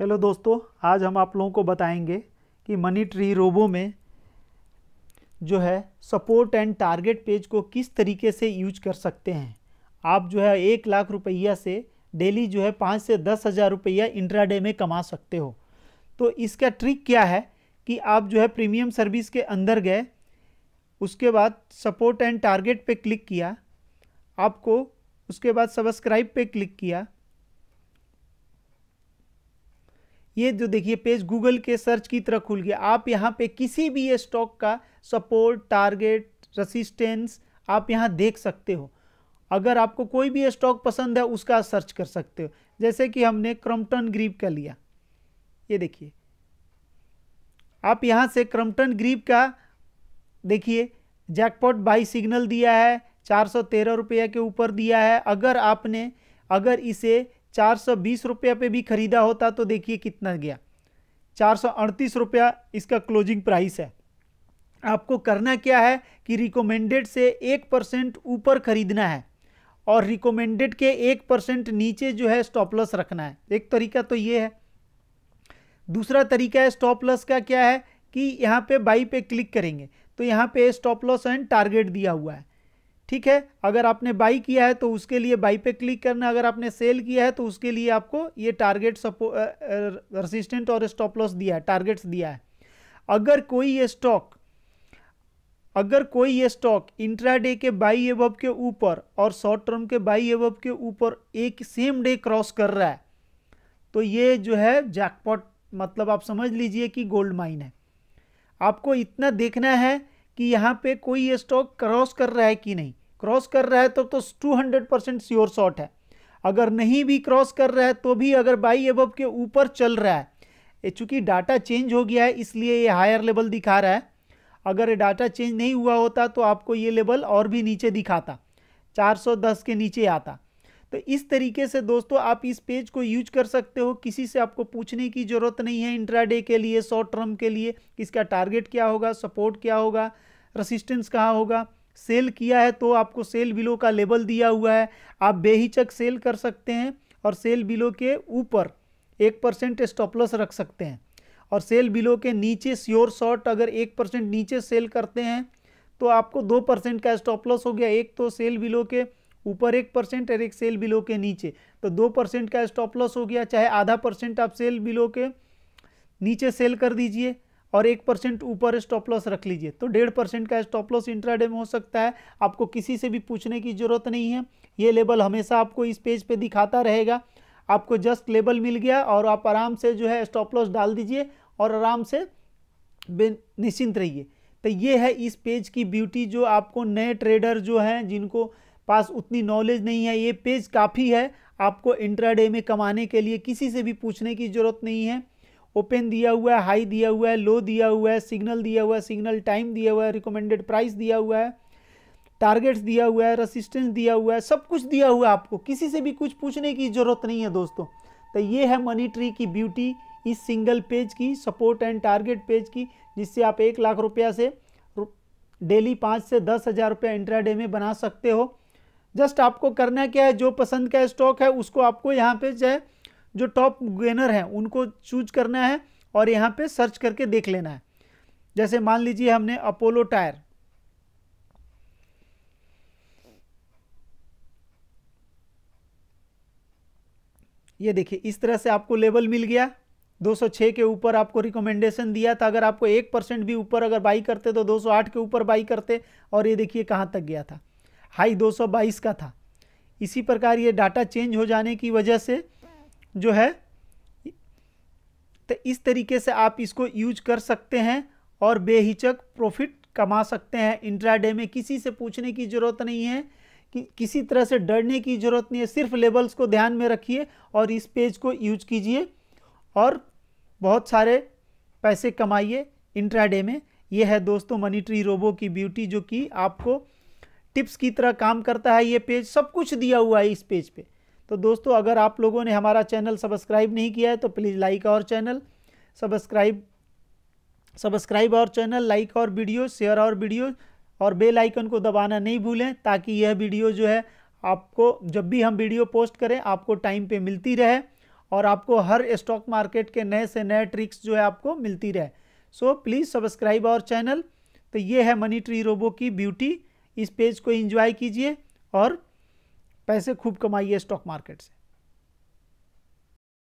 hello दोस्तों आज हम आप लोगों को बताएंगे कि मनी ट्री रोबो में जो है सपोर्ट एंड टारगेट पेज को किस तरीके से यूज कर सकते हैं आप जो है एक लाख रुपया से डेली जो है पाँच से दस हज़ार रुपया इंट्राडे में कमा सकते हो तो इसका ट्रिक क्या है कि आप जो है प्रीमियम सर्विस के अंदर गए उसके बाद सपोर्ट एंड टारगेट पे क्लिक किया आपको उसके बाद सब्सक्राइब पे क्लिक किया ये जो देखिए पेज गूगल के सर्च की तरह खुल गया आप यहाँ पे किसी भी ये स्टॉक का सपोर्ट टारगेट रसिस्टेंस आप यहाँ देख सकते हो अगर आपको कोई भी स्टॉक पसंद है उसका सर्च कर सकते हो जैसे कि हमने क्रम्पटन ग्रीप का लिया ये देखिए आप यहाँ से क्रम्पटन ग्रीप का देखिए जैकपॉट बाई सिग्नल दिया है चार सौ तेरह रुपये के ऊपर दिया है अगर आपने अगर इसे चार सौ बीस रुपया पे भी ख़रीदा होता तो देखिए कितना गया चार सौ अड़तीस रुपया इसका क्लोजिंग प्राइस है आपको करना क्या है कि रिकोमेंडेड से एक परसेंट ऊपर ख़रीदना है और रिकोमेंडेड के एक परसेंट नीचे जो है स्टॉप लॉस रखना है एक तरीका तो ये है दूसरा तरीका है स्टॉप लॉस का क्या है कि यहाँ पे बाई पे क्लिक करेंगे तो यहाँ पे स्टॉप लॉस एंड टारगेट दिया हुआ है ठीक है अगर आपने बाई किया है तो उसके लिए बाई पे क्लिक करना अगर आपने सेल किया है तो उसके लिए आपको ये टारगेट सपो रसिस्टेंट और स्टॉप लॉस दिया है टारगेट्स दिया है अगर कोई ये स्टॉक अगर कोई ये स्टॉक इंट्राडे के बाई एवब के ऊपर और शॉर्ट टर्म के बाई एवब के ऊपर एक सेम डे क्रॉस कर रहा है तो ये जो है जैकपॉट मतलब आप समझ लीजिए कि गोल्ड माइन है आपको इतना देखना है कि यहाँ पे कोई ये स्टॉक क्रॉस कर रहा है कि नहीं क्रॉस कर रहा है तो तो 200 परसेंट श्योर शॉट है अगर नहीं भी क्रॉस कर रहा है तो भी अगर बाई एब के ऊपर चल रहा है चूँकि डाटा चेंज हो गया है इसलिए ये हायर लेवल दिखा रहा है अगर ये डाटा चेंज नहीं हुआ होता तो आपको ये लेवल और भी नीचे दिखाता 410 के नीचे आता तो इस तरीके से दोस्तों आप इस पेज को यूज कर सकते हो किसी से आपको पूछने की ज़रूरत नहीं है इंट्राडे के लिए शॉर्ट टर्म के लिए इसका टारगेट क्या होगा सपोर्ट क्या होगा रसिस्टेंस कहाँ होगा सेल किया है तो आपको सेल बिलो का लेबल दिया हुआ है आप बेहिचक सेल कर सकते हैं और सेल बिलो के ऊपर एक परसेंट स्टॉपलस रख सकते हैं और सेल बिलो के नीचे स्योर शॉर्ट अगर एक परसेंट नीचे सेल करते हैं तो आपको दो परसेंट का स्टॉपलस हो गया एक तो सेल बिलो के ऊपर एक परसेंट और एक सेल बिलो के नीचे तो दो परसेंट का स्टॉपलस हो गया चाहे आधा परसेंट आप सेल बिलो के नीचे सेल कर दीजिए और एक परसेंट ऊपर स्टॉप लॉस रख लीजिए तो डेढ़ परसेंट का स्टॉप लॉस इंट्राडे में हो सकता है आपको किसी से भी पूछने की ज़रूरत नहीं है ये लेवल हमेशा आपको इस पेज पे दिखाता रहेगा आपको जस्ट लेवल मिल गया और आप आराम से जो है स्टॉप लॉस डाल दीजिए और आराम से निश्चिंत रहिए तो ये है इस पेज की ब्यूटी जो आपको नए ट्रेडर जो हैं जिनको पास उतनी नॉलेज नहीं है ये पेज काफ़ी है आपको इंट्राडे में कमाने के लिए किसी से भी पूछने की ज़रूरत नहीं है ओपन दिया हुआ है हाई दिया हुआ है लो दिया हुआ है सिग्नल दिया हुआ है सिग्नल टाइम दिया हुआ है रिकमेंडेड प्राइस दिया हुआ है टारगेट्स दिया हुआ है रेसिस्टेंस दिया हुआ है सब कुछ दिया हुआ है आपको किसी से भी कुछ पूछने की ज़रूरत नहीं है दोस्तों तो ये है मनी ट्री की ब्यूटी इस सिंगल पेज की सपोर्ट एंड टारगेट पेज की जिससे आप एक लाख रुपया से डेली पाँच से दस हज़ार रुपया इंट्राडे में बना सकते हो जस्ट आपको करना क्या है जो पसंद का स्टॉक है उसको आपको यहाँ पे जो है जो टॉप गेनर हैं उनको चूज करना है और यहाँ पे सर्च करके देख लेना है जैसे मान लीजिए हमने अपोलो टायर ये देखिए इस तरह से आपको लेवल मिल गया 206 के ऊपर आपको रिकमेंडेशन दिया था अगर आपको एक परसेंट भी ऊपर अगर बाई करते तो 208 के ऊपर बाई करते और ये देखिए कहाँ तक गया था हाई 222 का था इसी प्रकार ये डाटा चेंज हो जाने की वजह से जो है तो इस तरीके से आप इसको यूज कर सकते हैं और बेहिचक प्रॉफिट कमा सकते हैं इंट्राडे में किसी से पूछने की ज़रूरत नहीं है कि किसी तरह से डरने की ज़रूरत नहीं है सिर्फ लेबल्स को ध्यान में रखिए और इस पेज को यूज कीजिए और बहुत सारे पैसे कमाइए इंट्राडे में ये है दोस्तों मनी ट्री रोबो की ब्यूटी जो कि आपको टिप्स की तरह काम करता है ये पेज सब कुछ दिया हुआ है इस पेज पे तो दोस्तों अगर आप लोगों ने हमारा चैनल सब्सक्राइब नहीं किया है तो प्लीज़ लाइक और चैनल सब्सक्राइब सब्सक्राइब और चैनल लाइक और वीडियो शेयर और वीडियो और बेल आइकन को दबाना नहीं भूलें ताकि यह वीडियो जो है आपको जब भी हम वीडियो पोस्ट करें आपको टाइम पे मिलती रहे और आपको हर स्टॉक मार्केट के नए से नए ट्रिक्स जो है आपको मिलती रहे सो प्लीज़ सब्सक्राइब और चैनल तो ये है मनी ट्री रोबो की ब्यूटी इस पेज को इंजॉय कीजिए और पैसे खूब कमाइए स्टॉक मार्केट से